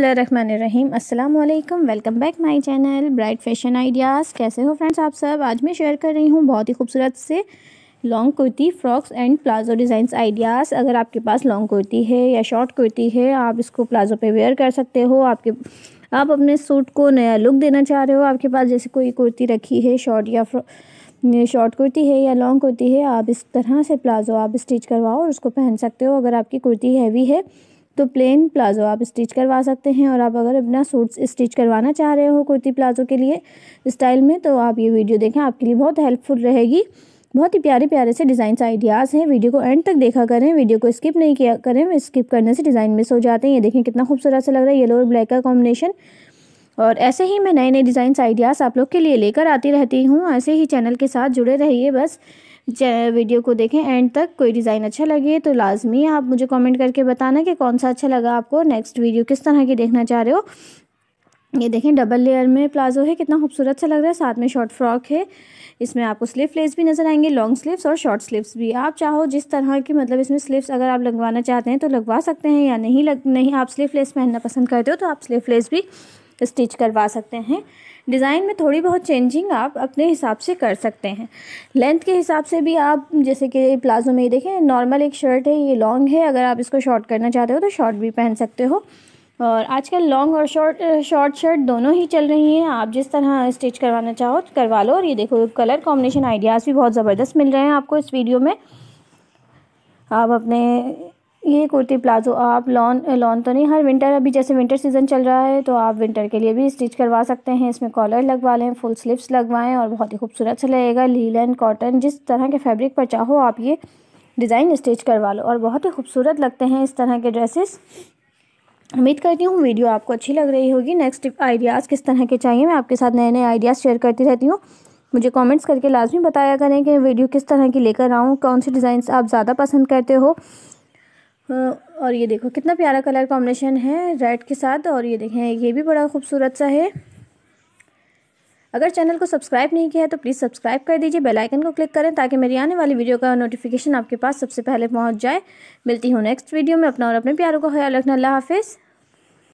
बसमीम अल्लाम welcome back my channel bright fashion ideas कैसे हो फ्रेंड्स आप सब आज मैं शेयर कर रही हूँ बहुत ही खूबसूरत से long kurti frocks and palazzo designs ideas अगर आपके पास लॉन्ग कुर्ती है या शॉर्ट कुर्ती है आप इसको प्लाजो पे वेयर कर सकते हो आपके आप अपने सूट को नया लुक देना चाह रहे हो आपके पास जैसे कोई कुर्ती रखी है शॉर्ट या शॉर्ट कुर्ती है या लॉन्ग कुर्ती है आप इस तरह से प्लाजो आप स्टिच करवाओ और उसको पहन सकते हो अगर आपकी कुर्ती हैवी है तो प्लेन प्लाज़ो आप स्टिच करवा सकते हैं और आप अगर अपना सूट स्टिच करवाना चाह रहे हो कुर्ती प्लाज़ो के लिए स्टाइल में तो आप ये वीडियो देखें आपके लिए बहुत हेल्पफुल रहेगी बहुत ही प्यारे प्यारे से डिज़ाइन आइडियाज़ हैं वीडियो को एंड तक देखा करें वीडियो को स्किप नहीं किया करें स्किप करने से डिज़ाइन मिस हो जाते हैं ये देखें कितना खूबसूरत से लग रहा है येलो और ब्लैक का कॉम्बिनेशन और ऐसे ही मैं नए नए डिज़ाइंस आइडियाज़ आप लोग के लिए लेकर आती रहती हूँ ऐसे ही चैनल के साथ जुड़े रहिए बस वीडियो को देखें एंड तक कोई डिज़ाइन अच्छा लगे तो लाजमी आप मुझे कमेंट करके बताना कि कौन सा अच्छा लगा आपको नेक्स्ट वीडियो किस तरह की देखना चाह रहे हो ये देखें डबल लेयर में प्लाजो है कितना खूबसूरत सा लग रहा है साथ में शॉर्ट फ्रॉक है इसमें आपको स्लीव लेस भी नज़र आएंगे लॉन्ग स्लीव्स और शॉर्ट स्लीव्स भी आप चाहो जिस तरह की मतलब इसमें स्लीव्स अगर आप लगवाना चाहते हैं तो लगवा सकते हैं या नहीं लग नहीं आप स्लीव लेस पहनना पसंद करते हो तो आप स्लीव लेस भी स्टिच करवा सकते हैं डिज़ाइन में थोड़ी बहुत चेंजिंग आप अपने हिसाब से कर सकते हैं लेंथ के हिसाब से भी आप जैसे कि प्लाजो में देखें नॉर्मल एक शर्ट है ये लॉन्ग है अगर आप इसको शॉर्ट करना चाहते हो तो शॉर्ट भी पहन सकते हो और आजकल लॉन्ग और शॉर्ट शॉर्ट शर्ट दोनों ही चल रही हैं आप जिस तरह स्टिच करवाना चाहो तो करवा लो और ये देखो कलर कॉम्बिनेशन आइडियाज़ भी बहुत ज़बरदस्त मिल रहे हैं आपको इस वीडियो में आप अपने ये कुर्ती प्लाजो आप लॉन लॉन तो नहीं हर विंटर अभी जैसे विंटर सीज़न चल रहा है तो आप विंटर के लिए भी स्टिच करवा सकते हैं इसमें कॉलर लगवा लें फुल स्लीव्स लगवाएं और बहुत ही खूबसूरत से लगेगा लीलन कॉटन जिस तरह के फैब्रिक पर चाहो आप ये डिज़ाइन स्टिच करवा लो और बहुत ही खूबसूरत लगते हैं इस तरह के ड्रेसेस उम्मीद करती हूँ वीडियो आपको अच्छी लग रही होगी नेक्स्ट आइडियाज़ किस तरह के चाहिए मैं आपके साथ नए नए आइडियाज़ शेयर करती रहती हूँ मुझे कमेंट्स करके लाजमी बताया करें कि वीडियो किस तरह की लेकर आऊँ कौन से डिज़ाइन आप ज़्यादा पसंद करते हो हाँ, और ये देखो कितना प्यारा कलर कॉम्बिनेशन है रेड के साथ और ये देखें ये भी बड़ा खूबसूरत सा है अगर चैनल को सब्सक्राइब नहीं किया है तो प्लीज़ सब्सक्राइब कर दीजिए बेल आइकन को क्लिक करें ताकि मेरी आने वाली वीडियो का नोटिफिकेशन आपके पास सबसे पहले पहुंच जाए मिलती हूँ नेक्स्ट वीडियो में अपना और अपने प्यारों का ख्याल रखना अल्लाह हाफिज़